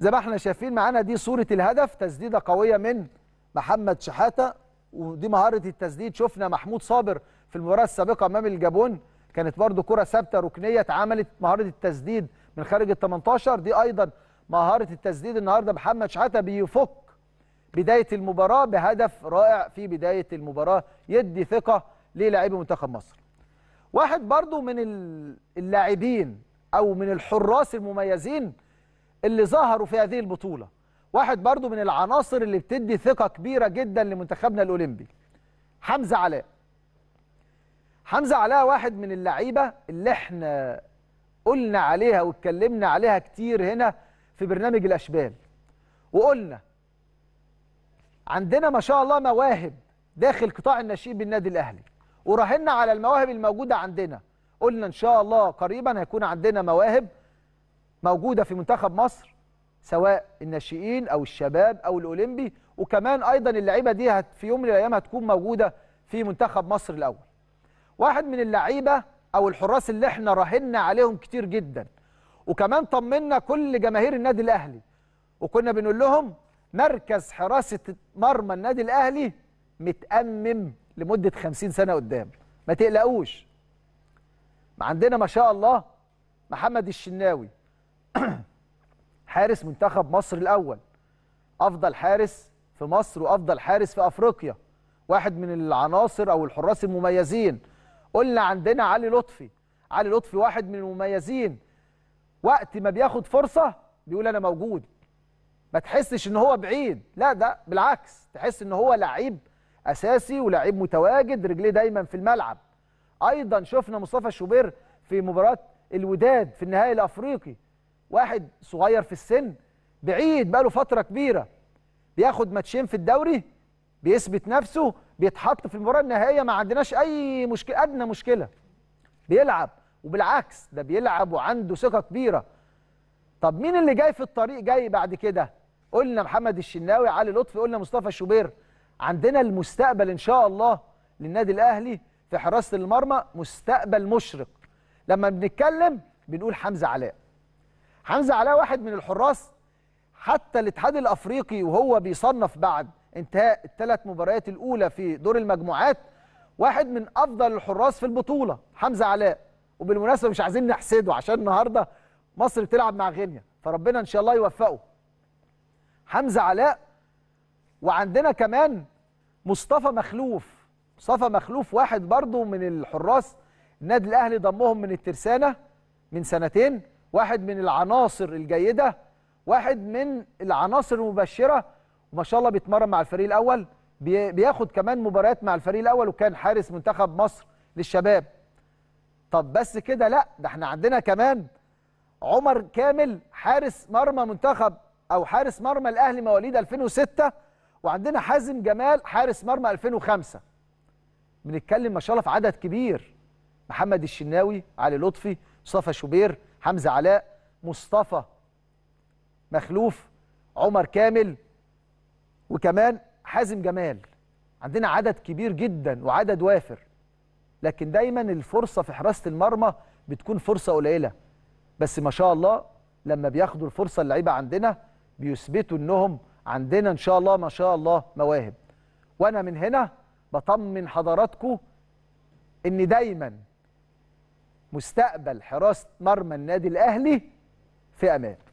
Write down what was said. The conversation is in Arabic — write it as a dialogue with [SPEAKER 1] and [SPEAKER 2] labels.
[SPEAKER 1] زي ما احنا شايفين معانا دي صورة الهدف تسديدة قوية من محمد شحاتة ودي مهارة التسديد شفنا محمود صابر في المباراة السابقة أمام الجابون كانت برضو كرة ثابتة ركنية اتعملت مهارة التسديد من خارج ال 18 دي أيضا مهارة التسديد النهاردة محمد شحاتة بيفك بداية المباراة بهدف رائع في بداية المباراة يدي ثقة للاعبي منتخب مصر واحد برضو من اللاعبين أو من الحراس المميزين اللي ظهروا في هذه البطولة واحد برضو من العناصر اللي بتدي ثقة كبيرة جدا لمنتخبنا الأولمبي حمزة علاء حمزة علاء واحد من اللعيبة اللي احنا قلنا عليها واتكلمنا عليها كتير هنا في برنامج الأشبال وقلنا عندنا ما شاء الله مواهب داخل قطاع الناشئين بالنادي الأهلي وراهنا على المواهب الموجودة عندنا قلنا إن شاء الله قريبا هيكون عندنا مواهب موجوده في منتخب مصر سواء الناشئين او الشباب او الاولمبي وكمان ايضا اللعيبه دي في يوم من الايام هتكون موجوده في منتخب مصر الاول. واحد من اللعيبه او الحراس اللي احنا راهنا عليهم كتير جدا وكمان طمنا كل جماهير النادي الاهلي وكنا بنقول لهم مركز حراسه مرمى النادي الاهلي متأمم لمده 50 سنه قدام ما تقلقوش. عندنا ما شاء الله محمد الشناوي حارس منتخب مصر الاول افضل حارس في مصر وافضل حارس في افريقيا واحد من العناصر او الحراس المميزين قلنا عندنا علي لطفي علي لطفي واحد من المميزين وقت ما بياخد فرصه بيقول انا موجود ما تحسش ان هو بعيد لا ده بالعكس تحس ان هو لعيب اساسي ولعيب متواجد رجليه دايما في الملعب ايضا شفنا مصطفى شوبير في مباراه الوداد في النهائي الافريقي واحد صغير في السن بعيد بقى له فتره كبيره بياخد ماتشين في الدوري بيثبت نفسه بيتحط في المباراه النهائيه ما عندناش اي مشكله ادنى مشكله بيلعب وبالعكس ده بيلعب وعنده ثقه كبيره طب مين اللي جاي في الطريق جاي بعد كده قلنا محمد الشناوي علي لطفي قلنا مصطفى الشوبير عندنا المستقبل ان شاء الله للنادي الاهلي في حراسه المرمى مستقبل مشرق لما بنتكلم بنقول حمزه علاء حمزه علاء واحد من الحراس حتى الاتحاد الافريقي وهو بيصنف بعد انتهاء الثلاث مباريات الاولى في دور المجموعات واحد من افضل الحراس في البطوله حمزه علاء وبالمناسبه مش عايزين نحسده عشان النهارده مصر بتلعب مع غينيا فربنا ان شاء الله يوفقه حمزه علاء وعندنا كمان مصطفى مخلوف مصطفى مخلوف واحد برضه من الحراس النادي الاهلي ضمهم من الترسانه من سنتين واحد من العناصر الجيده واحد من العناصر المبشره وما شاء الله بيتمرن مع الفريق الاول بياخد كمان مباريات مع الفريق الاول وكان حارس منتخب مصر للشباب طب بس كده لا ده احنا عندنا كمان عمر كامل حارس مرمى منتخب او حارس مرمى الاهلي مواليد 2006 وعندنا حازم جمال حارس مرمى 2005 بنتكلم ما شاء الله في عدد كبير محمد الشناوي علي لطفي مصطفى شوبير حمزه علاء مصطفى مخلوف عمر كامل وكمان حازم جمال عندنا عدد كبير جدا وعدد وافر لكن دايما الفرصه في حراسه المرمى بتكون فرصه قليله بس ما شاء الله لما بياخدوا الفرصه اللعيبه عندنا بيثبتوا انهم عندنا ان شاء الله ما شاء الله مواهب وانا من هنا بطمن حضراتكم ان دايما مستقبل حراسه مرمى النادي الاهلي في امان